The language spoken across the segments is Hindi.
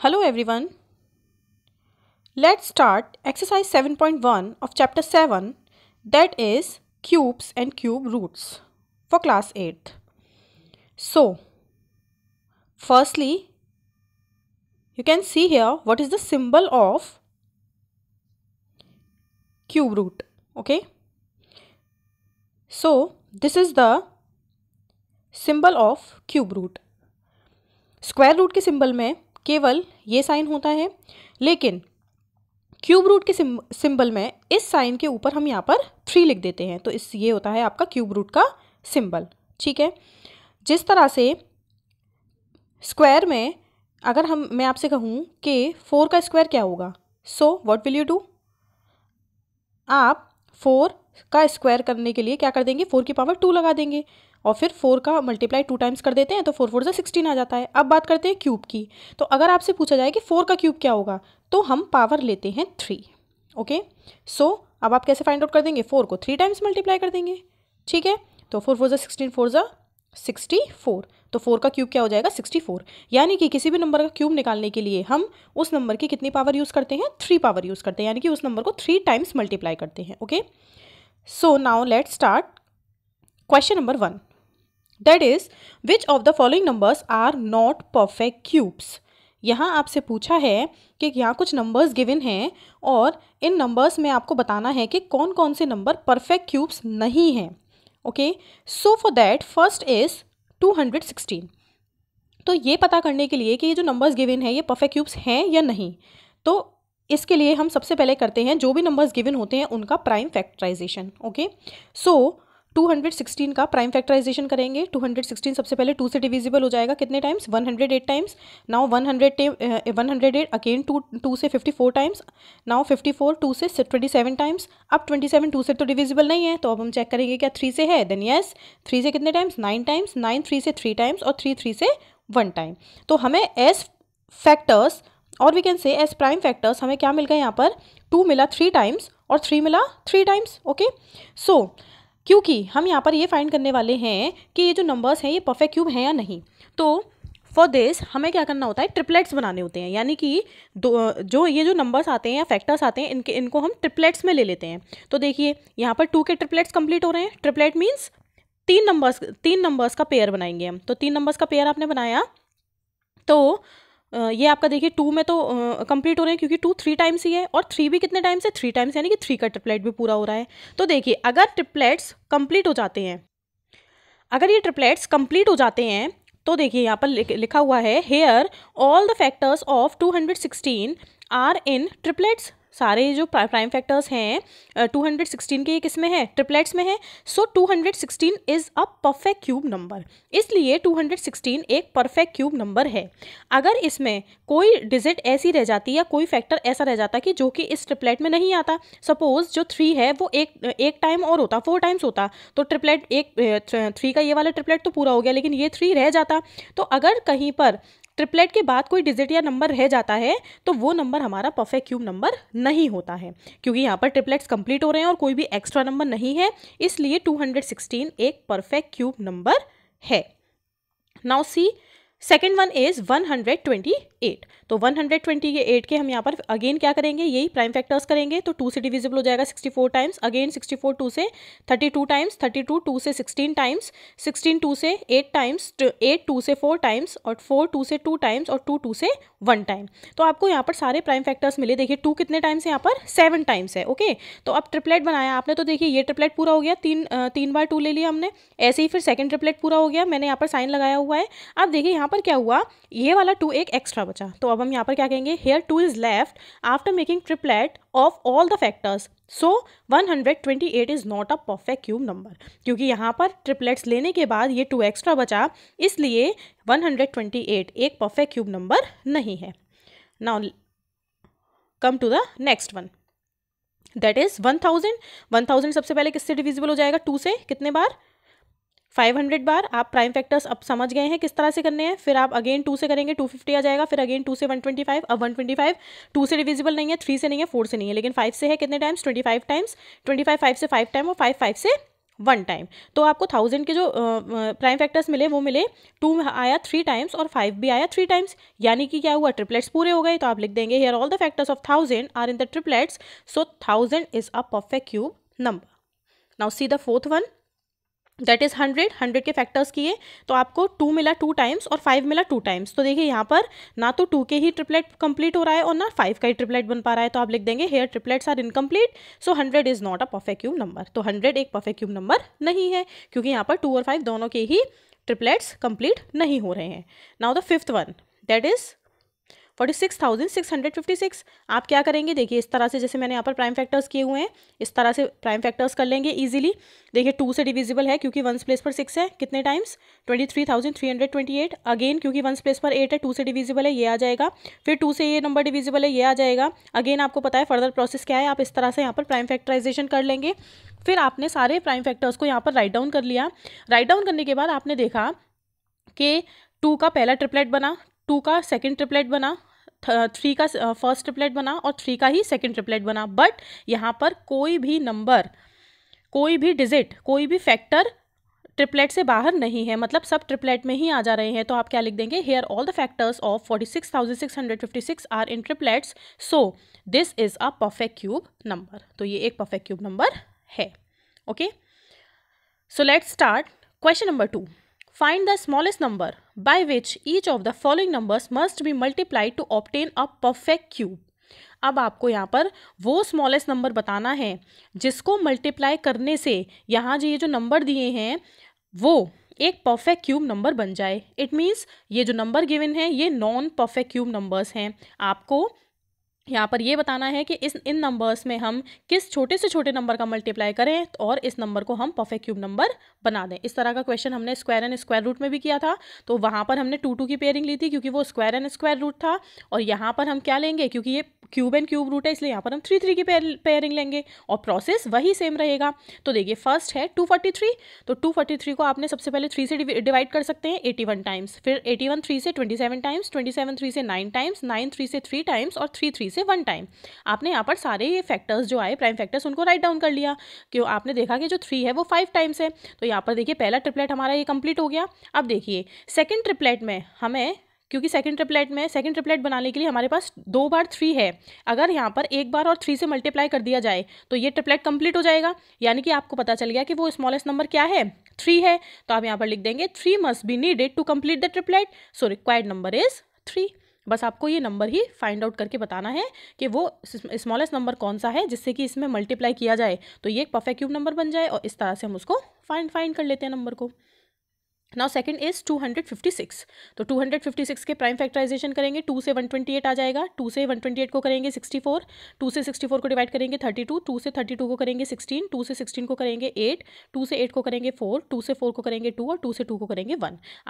Hello everyone. Let's start exercise 7.1 of chapter 7 that is cubes and cube roots for class 8. So, firstly you can see here what is the symbol of cube root okay so this is the symbol of cube root Square root के symbol में केवल ये साइन होता है लेकिन क्यूब रूट के सिंबल में इस साइन के ऊपर हम यहाँ पर थ्री लिख देते हैं तो इस ये होता है आपका क्यूब रूट का सिंबल ठीक है जिस तरह से स्क्वायर में अगर हम मैं आपसे कहूँ कि फोर का स्क्वायर क्या होगा so what will you do आप फोर का स्क्वायर करने के लिए क्या कर देंगे फोर की पावर टू लगा देंगे और फिर फोर का मल्टीप्लाई टू टाइम्स कर देते हैं तो फोर फोर से सिक्सटीन आ जाता है अब बात करते हैं क्यूब की तो अगर आपसे पूछा जाए कि फोर का क्यूब क्या होगा तो हम पावर लेते हैं थ्री ओके सो अब आप कैसे फाइंड आउट कर देंगे फोर को थ्री टाइम्स मल्टीप्लाई कर देंगे ठीक है तो फोर फोर जो सिक्सटीन फोर जो सिक्सटी फोर तो फोर का क्यूब क्या हो जाएगा सिक्सटी फोर यानी कि किसी भी नंबर का क्यूब निकालने के लिए हम उस नंबर की कितनी पावर यूज़ करते हैं थ्री पावर यूज़ करते हैं यानी कि उस नंबर को थ्री टाइम्स मल्टीप्लाई करते हैं okay So now let's start question number 1. That is which of the following numbers are not perfect cubes? यहाँ आपसे पूछा है कि यहाँ कुछ नंबर्स गिवन हैं और इन नंबर्स में आपको बताना है कि कौन कौन से नंबर परफेक्ट क्यूब्स नहीं हैं okay so for that first is two hundred sixteen तो ये पता करने के लिए कि ये जो नंबर्स गिवन है ये परफेक्ट क्यूब्स हैं या नहीं तो इसके लिए हम सबसे पहले करते हैं जो भी नंबर्स गिवन होते हैं उनका प्राइम फैक्टराइजेशन ओके सो 216 का प्राइम फैक्टराइजेशन करेंगे 216 सबसे पहले टू से डिविजिबल हो जाएगा कितने times 108 times now 100 108 again two two से 54 टाइम्स नाउ 54 टू से 27 टाइम्स अब 27 टू से तो डिविजिबल नहीं है तो अब हम चेक करेंगे क्या थ्री से है देन यस थ्री से कितने times nine times nine three से थ्री टाइम्स और थ्री थ्री से वन टाइम तो हमें एस फैक्टर्स और we can say as prime factors हमें क्या मिल गए यहाँ पर टू मिला थ्री टाइम्स और थ्री मिला थ्री टाइम्स ओके सो क्योंकि हम यहाँ पर ये फाइंड करने वाले हैं कि ये जो नंबर्स हैं ये परफेक्ट क्यूब हैं या नहीं तो फॉर दिस हमें क्या करना होता है ट्रिपलेट्स बनाने होते हैं यानी कि दो जो ये जो नंबर्स आते हैं या फैक्टर्स आते हैं इनके इनको हम ट्रिपलेट्स में ले लेते हैं तो देखिए यहाँ पर टू के ट्रिपलेट्स कंप्लीट हो रहे हैं ट्रिपलेट मीन्स तीन नंबर्स तीन नंबर्स का पेयर बनाएंगे हम तो तीन नंबर्स का पेयर आपने बनाया तो ये आपका देखिए टू में तो कंप्लीट हो रहे हैं क्योंकि टू थ्री टाइम्स ही है और थ्री भी कितने टाइम्स है थ्री टाइम्स यानी कि थ्री का ट्रिपलेट भी पूरा हो रहा है तो देखिए अगर ट्रिपलेट्स कंप्लीट हो जाते हैं अगर ये ट्रिपलेट्स कंप्लीट हो जाते हैं तो देखिए यहाँ पर लिखा हुआ है here all the factors of two hundred sixteen are in triplets सारे जो प्राइम फैक्टर्स हैं टू हंड्रेड सिक्सटीन के में है ट्रिपलेट्स में है so two hundred sixteen is a perfect cube number इसलिए टू हंड्रेड सिक्सटीन एक परफेक्ट क्यूब नंबर है अगर इसमें कोई डिजिट ऐसी रह जाती या कोई फैक्टर ऐसा रह जाता कि जो कि इस ट्रिपलेट में नहीं आता सपोज जो थ्री है वो एक एक टाइम और होता फोर टाइम्स होता तो ट्रिपलेट एक थ्री का ये वाला ट्रिपलेट तो पूरा हो गया लेकिन ये थ्री रह जाता तो अगर कहीं पर ट्रिपलेट के बाद कोई डिजिट या नंबर रह जाता है तो वो नंबर हमारा परफेक्ट क्यूब नंबर नहीं होता है क्योंकि यहाँ पर ट्रिपलेट्स कंप्लीट हो रहे हैं और कोई भी एक्स्ट्रा नंबर नहीं है इसलिए 216 एक परफेक्ट क्यूब नंबर है now see second one is one hundred twenty eight तो वन हंड्रेड के एट के हम यहाँ पर अगेन क्या करेंगे यही प्राइम फैक्टर्स करेंगे तो टू से डिविजिबल हो जाएगा sixty four times again sixty four two से thirty two times thirty two two से सिक्सटीन टाइम्स सिक्सटीन टू से एट टाइम्स एट टू से फोर टाइम्स और फोर टू से टू टाइम्स और टू टू से वन टाइम तो आपको यहाँ पर सारे प्राइम फैक्टर्स मिले देखिए टू कितने टाइम्स है यहाँ पर सेवन टाइम्स है ओके तो अब ट्रिपलेट बनाया आपने तो देखिए ये ट्रिपलेट पूरा हो गया तीन तीन बार टू ले लिया हमने ऐसे ही फिर सेकेंड ट्रिपलेट पूरा हो गया मैंने यहाँ पर साइन लगाया हुआ है अब देखिए यहाँ पर क्या हुआ ये वाला टू एक एक्स्ट्रा बचा तो अब हम यहाँ पर क्या कहेंगे here two is left after making triplet of all the factors so 128 is not a perfect cube number क्योंकि यहाँ पर ट्रिपलेट्स लेने के बाद ये टू एक्स्ट्रा बचा इसलिए 128 एक परफेक्ट क्यूब नंबर नहीं है now come to the next one that is one thousand one thousand सबसे पहले किससे डिविजिबल हो जाएगा टू से कितने बार 500 बार आप प्राइम फैक्टर्स अब समझ गए हैं किस तरह से करने हैं फिर आप अगेन टू से करेंगे 250 आ जाएगा फिर अगेन टू से 125 अब 125 टू से डिविजिबल नहीं है थ्री से नहीं है फोर से नहीं है लेकिन फाइव से है कितने टाइम्स 25 टाइम्स 25 फाइव से फाइव टाइम और फाइव फाइव से वन टाइम तो आपको थाउजेंड के जो प्राइम फैक्टर्स मिले वो मिले टू आया थ्री टाइम्स और फाइव भी आया थ्री टाइम्स यानी कि क्या हुआ ट्रिपलेट्स पूरे हो गए तो आप लिख देंगे here all the factors of thousand are in the triplets so thousand is a perfect cube number now see the fourth one that is hundred hundred के फैक्टर्स किए तो आपको टू मिला टू टाइम्स और फाइव मिला टू टाइम्स तो देखिए यहाँ पर ना तो टू के ही ट्रिपलेट कंप्लीट हो रहा है और ना फाइव का ही ट्रिपलेट बन पा रहा है तो आप लिख देंगे here triplets are incomplete so hundred is not a perfect cube number तो हंड्रेड एक परफेक्ट क्यूब नंबर नहीं है क्योंकि यहाँ पर टू और फाइव दोनों के ही ट्रिपलेट्स कंप्लीट नहीं हो रहे हैं now the fifth one that is forty six thousand six hundred fifty six आप क्या करेंगे देखिए इस तरह से जैसे मैंने यहाँ पर प्राइम फैक्टर्स किए हुए हैं इस तरह से प्राइम फैक्टर्स कर लेंगे ईजिली देखिए टू से डिविजिबल है क्योंकि वंस प्लेस पर सिक्स है कितने times twenty three thousand three hundred twenty eight again क्योंकि वंस प्लेस पर एट है टू से डिविजिबल है ये आ जाएगा फिर टू से ये नंबर डिविजिबल है ये आ जाएगा अगेन आपको पता है फर्दर प्रोसेस क्या है आप इस तरह से यहाँ पर प्राइम फैक्टराइजेशन कर लेंगे फिर आपने सारे प्राइम फैक्टर्स को यहाँ पर राइट डाउन कर लिया राइट डाउन करने के बाद आपने देखा कि टू का पहला ट्रिपलेट बना टू का सेकंड ट्रिपलेट बना थ्री का फर्स्ट ट्रिपलेट बना और थ्री का ही सेकेंड ट्रिपलेट बना बट यहाँ पर कोई भी नंबर कोई भी डिजिट कोई भी फैक्टर ट्रिपलेट से बाहर नहीं है मतलब सब ट्रिपलेट में ही आ जा रहे हैं तो आप क्या लिख देंगे here all the factors of forty six thousand six hundred fifty six are in triplets so this is a perfect cube number तो ये एक परफेक्ट क्यूब नंबर है okay so let's start question number two Find the smallest number by which each of the following numbers must be multiplied to obtain a perfect cube. अब आपको यहाँ पर वो स्मॉलेस्ट नंबर बताना है जिसको मल्टीप्लाई करने से यहाँ जो ये जो नंबर दिए हैं वो एक परफेक्ट क्यूब नंबर बन जाए इट मीन्स ये जो नंबर गिवन है ये नॉन परफेक्ट क्यूब नंबर्स हैं आपको यहाँ पर ये बताना है कि इस इन नंबर्स में हम किस छोटे से छोटे नंबर का मल्टीप्लाई करें और इस नंबर को हम परफेक्ट क्यूब नंबर बना दें इस तरह का क्वेश्चन हमने स्क्वायर एंड स्क्वायर रूट में भी किया था तो वहाँ पर हमने टू टू की पेयरिंग ली थी क्योंकि वो स्क्वायर एंड स्क्वायर रूट था और यहाँ पर हम क्या लेंगे क्योंकि ये क्यूब एंड क्यूब रूट है इसलिए यहाँ पर हम थ्री थ्री की पेयरिंग लेंगे और प्रोसेस वही सेम रहेगा तो देखिए फर्स्ट है टू फोर्टी थ्री तो टू फोर्टी थ्री को आपने सबसे पहले थ्री से डिवाइड कर सकते हैं एटी वन टाइम्स फिर एटी वन थ्री से twenty seven times twenty seven three से नाइन टाइम्स नाइन थ्री से थ्री टाइम्स और थ्री थ्री से वन टाइम आपने यहाँ पर सारे ये फैक्टर्स जो आए प्राइम फैक्टर्स उनको राइट डाउन कर लिया क्यों आपने देखा कि जो थ्री है वो फाइव टाइम्स है तो यहाँ पर देखिए पहला ट्रिपलेट हमारा ये कंप्लीट हो गया अब देखिए सेकेंड ट्रिपलेट में हमें क्योंकि सेकंड ट्रिपलेट में सेकंड ट्रिपलेट बनाने के लिए हमारे पास दो बार थ्री है अगर यहाँ पर एक बार और थ्री से मल्टीप्लाई कर दिया जाए तो ये ट्रिपलेट कंप्लीट हो जाएगा यानी कि आपको पता चल गया कि वो स्मॉलेस्ट नंबर क्या है थ्री है तो आप यहाँ पर लिख देंगे three must be needed to complete the triplet so required number is three बस आपको ये नंबर ही फाइंड आउट करके बताना है कि वो स्मॉलेस्ट नंबर कौन सा है जिससे कि इसमें मल्टीप्लाई किया जाए तो ये एक परफेक्ट क्यूब नंबर बन जाए और इस तरह से हम उसको फाइंड फाइंड कर लेते हैं नंबर को नाउ सेकंड इज 256 तो 256 के प्राइम फैक्टराइजेशन करेंगे 2 से 128 आ जाएगा 2 से 128 को करेंगे 64 2 से 64 को डिवाइड करेंगे 32 2 से 32 को करेंगे 16 2 से 16 को करेंगे 8 2 से 8 को करेंगे 4 2 से 4 को करेंगे 2 और 2 से 2 को करेंगे 1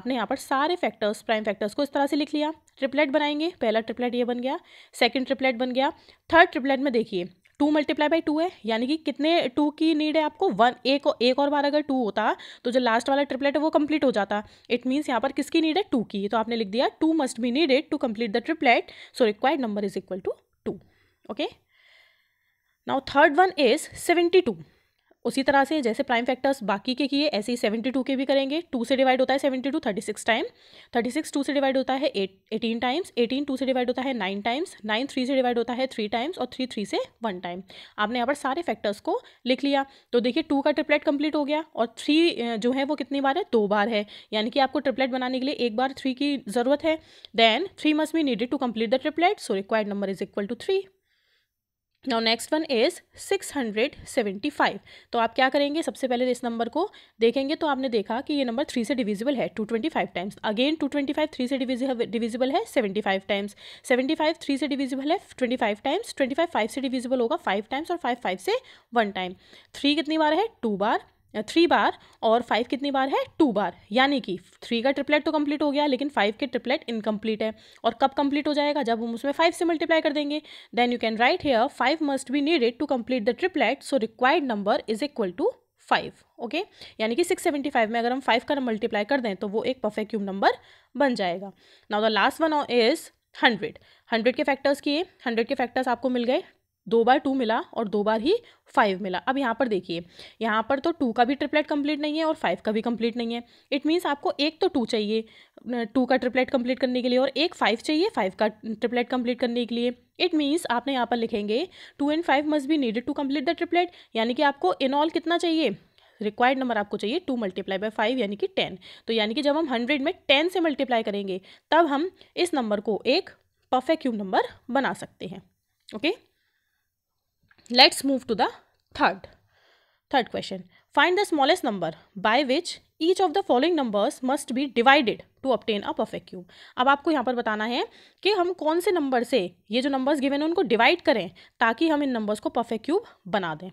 आपने यहाँ पर सारे फैक्टर्स प्राइम फैक्टर्स को इस तरह से लिख लिया ट्रिपलेट बनाएंगे पहला ट्रिपलेट ये बन गया सेकेंड ट्रिपलेट बन गया थर्ड ट्रिपलेट में देखिए टू मल्टीप्लाई बाई टू है यानी कि कितने टू की नीड है आपको वन एक और एक और बार अगर टू होता तो जो लास्ट वाला ट्रिपलेट है वो कंप्लीट हो जाता इट मीन्स यहाँ पर किसकी नीड है टू की तो आपने लिख दिया two must be needed to complete the triplet so required number is equal to two okay now third one is seventy two उसी तरह से जैसे प्राइम फैक्टर्स बाकी के किए ऐसे ही सेवेंटी टू के भी करेंगे टू से डिवाइड होता है seventy two thirty six time thirty six two से डिवाइड होता है eight eighteen times eighteen two से डिवाइड होता है नाइन टाइम्स नाइन थ्री से डिवाइड होता है थ्री टाइम्स और थ्री थ्री से वन टाइम आपने यहाँ पर सारे फैक्टर्स को लिख लिया तो देखिए टू का ट्रिपलेट कंप्लीट हो गया और थ्री जो है वो कितनी बार है दो बार है यानी कि आपको ट्रिपलेट बनाने के लिए एक बार थ्री की ज़रूरत है then three must be needed to complete the triplet so required number is equal to three now next one is 675 तो आप क्या करेंगे सबसे पहले इस नंबर को देखेंगे तो आपने देखा कि ये नंबर थ्री से डिविजिबल है 225 times again two twenty five three से डिविजिबल है seventy five times seventy five three से डिविजिबल है twenty five times five five से डिविजिबल होगा फाइव टाइम्स और फाइव फाइव से वन टाइम थ्री कितनी बार है टू बार थ्री बार और फाइव कितनी बार है टू बार यानी कि थ्री का ट्रिपलेट तो कंप्लीट हो गया लेकिन फाइव के ट्रिपलेट इनकम्प्लीट है और कब कंप्लीट हो जाएगा जब हम उसमें फाइव से मल्टीप्लाई कर देंगे then you can write here five must be needed to complete the triplet so required number is equal to five okay यानी कि सिक्स सेवेंटी फाइव में अगर हम फाइव का मल्टीप्लाई कर दें तो वो एक परफेक्ट क्यूब नंबर बन जाएगा now the last one is hundred hundred के फैक्टर्स किए हंड्रेड के फैक्टर्स आपको मिल गए दो बार टू मिला और दो बार ही फाइव मिला अब यहाँ पर देखिए यहाँ पर तो टू का भी ट्रिपलेट कंप्लीट नहीं है और फाइव का भी कंप्लीट नहीं है इट मीन्स आपको एक तो टू चाहिए टू का ट्रिपलेट कंप्लीट करने के लिए और एक फाइव चाहिए फाइव का ट्रिपलेट कंप्लीट करने के लिए इट मीन्स आपने यहाँ पर लिखेंगे two and five must be needed to complete the triplet यानी कि आपको इन ऑल कितना चाहिए रिक्वायर्ड नंबर आपको चाहिए टू मल्टीप्लाई बाय फाइव यानी कि टेन तो यानी कि जब हम हंड्रेड में टेन से मल्टीप्लाई करेंगे तब हम इस नंबर को एक परफेक्ट क्यूब नंबर बना सकते हैं okay okay? Let's move to the third third question find the smallest number by which each of the following numbers must be divided to obtain a perfect cube अब आपको यहाँ पर बताना है कि हम कौन से नंबर से ये जो नंबर्स गिवेन है उनको डिवाइड करें ताकि हम इन नंबर्स को परफेक्ट क्यूब बना दें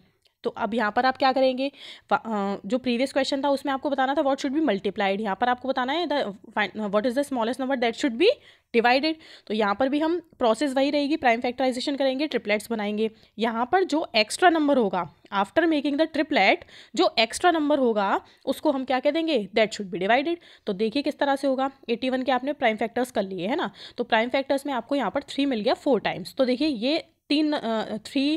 तो अब यहाँ पर आप क्या करेंगे जो प्रीवियस क्वेश्चन था उसमें आपको बताना था वॉट शुड बी मल्टीप्लाइड यहाँ पर आपको बताना है the what is the smallest number that should be divided तो यहाँ पर भी हम प्रोसेस वही रहेगी प्राइम फैक्टराइजेशन करेंगे ट्रिपलेट्स बनाएंगे यहाँ पर जो एक्स्ट्रा नंबर होगा आफ्टर मेकिंग द ट्रिपलेट जो एक्स्ट्रा नंबर होगा उसको हम क्या कह देंगे दैट शुड बी डिवाइडेड तो देखिए किस तरह से होगा एटी वन के आपने प्राइम फैक्टर्स कर लिए है ना तो प्राइम फैक्टर्स में आपको यहाँ पर थ्री मिल गया फोर टाइम्स तो देखिए ये तीन थ्री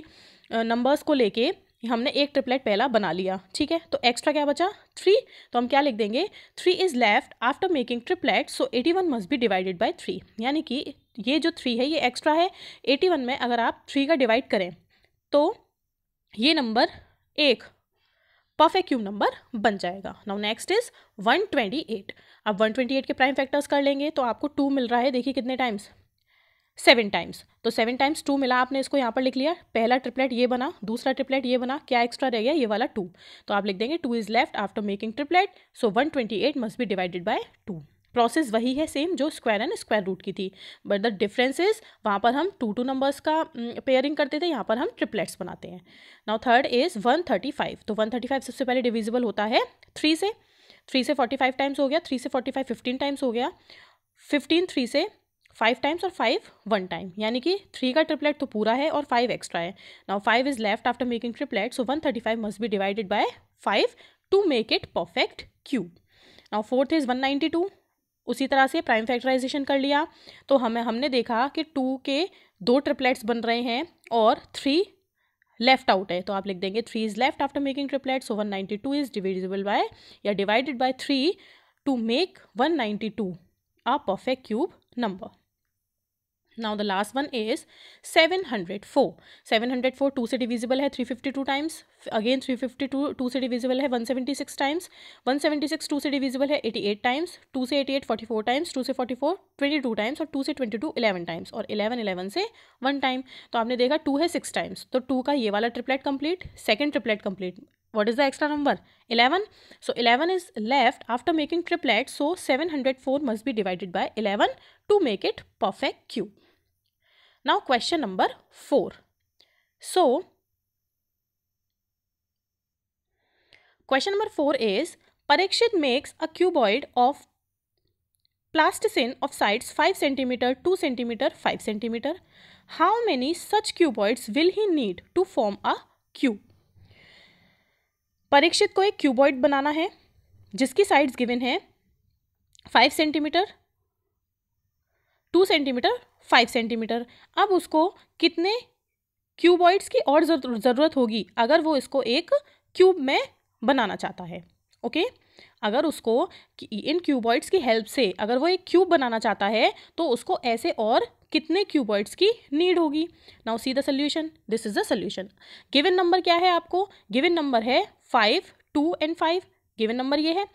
नंबर्स को लेके हमने एक ट्रिपलेट पहला बना लिया ठीक है तो एक्स्ट्रा क्या बचा थ्री तो हम क्या लिख देंगे three is left after making triplet so eighty one must be divided by three यानी कि ये जो थ्री है ये एक्स्ट्रा है एटी वन में अगर आप थ्री का डिवाइड करें तो ये नंबर एक परफेक्ट क्यूब नंबर बन जाएगा now next is one twenty eight अब वन ट्वेंटी एट के प्राइम फैक्टर्स कर लेंगे तो आपको टू मिल रहा है देखिए कितने टाइम्स सेवन टाइम्स तो सेवन टाइम्स टू मिला आपने इसको यहाँ पर लिख लिया पहला ट्रिपलेट ये बना दूसरा ट्रिपलेट ये बना क्या एक्स्ट्रा रह गया ये वाला टू तो आप लिख देंगे two is left after making triplet so one twenty eight must be divided by two process वही है सेम जो स्क्वायर एंड स्क्वायर रूट की थी बट द डिफरेंस इज वहाँ पर हम टू टू नंबर्स का पेयरिंग करते थे यहाँ पर हम ट्रिपलेट्स बनाते हैं now third is one thirty five तो वन थर्टी फाइव सबसे पहले डिविजिबल होता है थ्री से थ्री से फोर्टी फाइव टाइम्स हो गया थ्री से फोर्टी फाइव फिफ्टीन टाइम्स हो गया फिफ्टीन थ्री से फाइव टाइम्स और फाइव वन टाइम यानी कि थ्री का ट्रिपलेट तो पूरा है और फाइव एक्स्ट्रा है now five is left after making triplet so one thirty five must be divided by five to make it perfect cube now fourth is one ninety two उसी तरह से प्राइम फैक्टराइजेशन कर लिया तो हमें हमने देखा कि टू के दो ट्रिपलेट्स बन रहे हैं और थ्री लेफ्ट आउट है तो आप लिख देंगे three is left after making triplet so one ninety two is divisible by या divided by three to make one ninety two a perfect cube number now the last one is seven hundred four seven hundred four two से डिविजिबल है three fifty two times again three fifty two two से डिविजिबल है one seventy six times one seventy six two से डिविजिबल है एटी एट टाइम्स टू से eighty eight forty four times two से forty four twenty two times और टू से ट्वेंटी टू इलेवन टाइम्स और इलेवन इलेवन से वन टाइम तो आपने देखा टू है सिक्स टाइम्स तो टू का ये वाला triplet complete second triplet complete the extra number eleven so eleven is left after making triplet so seven hundred four must be divided by eleven to make it perfect cube. Now question number 4. So, question number 4 is Parikshit makes a cuboid of plasticine of sides 5 cm, 2 cm, 5 cm. How many such cuboids will he need to form a cube? Parikshit ko ek cuboid banana hai, jiski sides given hai 5 centimetre two centimetre five centimetre अब उसको कितने क्यूबॉइड्स की और ज़रूरत होगी अगर वो इसको एक क्यूब में बनाना चाहता है ओके अगर उसको इन क्यूबॉइड्स की हेल्प से अगर वो एक क्यूब बनाना चाहता है तो उसको ऐसे और कितने क्यूबॉइड्स की नीड होगी now see the solution this is the solution given number क्या है आपको गिवन नंबर है five two and five given number ये है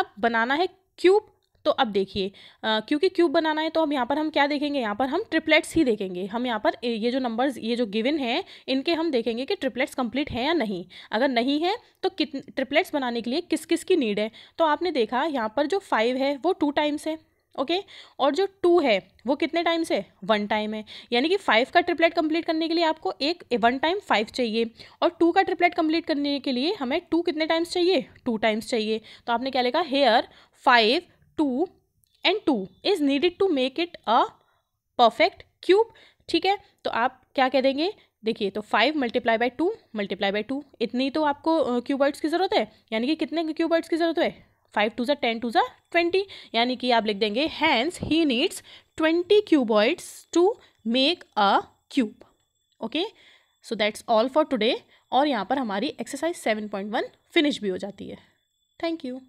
अब बनाना है क्यूब तो अब देखिए क्योंकि क्यूब बनाना है तो अब यहाँ पर हम क्या देखेंगे यहाँ पर हम ट्रिपलेट्स ही देखेंगे हम यहाँ पर ये जो नंबर्स ये जो गिवन है इनके हम देखेंगे कि ट्रिपलेट्स कंप्लीट हैं या नहीं अगर नहीं है तो कितने ट्रिपलेट्स बनाने के लिए किस किस की नीड है तो आपने देखा यहाँ पर जो फाइव है वो टू टाइम्स है ओके okay? और जो टू है वो कितने टाइम से वन टाइम है यानी कि फाइव का ट्रिपलेट कंप्लीट करने के लिए आपको एक वन टाइम फाइव चाहिए और टू का ट्रिपलेट कंप्लीट करने के लिए हमें टू कितने टाइम्स चाहिए टू टाइम्स चाहिए तो आपने क्या लिखा here five two and two is needed to make it a perfect cube ठीक है तो आप क्या कह देंगे देखिए तो five multiply by two multiply by two इतनी तो आपको क्यूबर्ड्स की ज़रूरत है यानी कि कितने क्यूबर्ड्स की ज़रूरत है फाइव टू ज़ा टेन टू ज़ा ट्वेंटी यानी कि आप लिख देंगे hence he needs twenty cuboids to make a cube okay so that's all for today और यहाँ पर हमारी exercise seven point one finish भी हो जाती है थैंक यू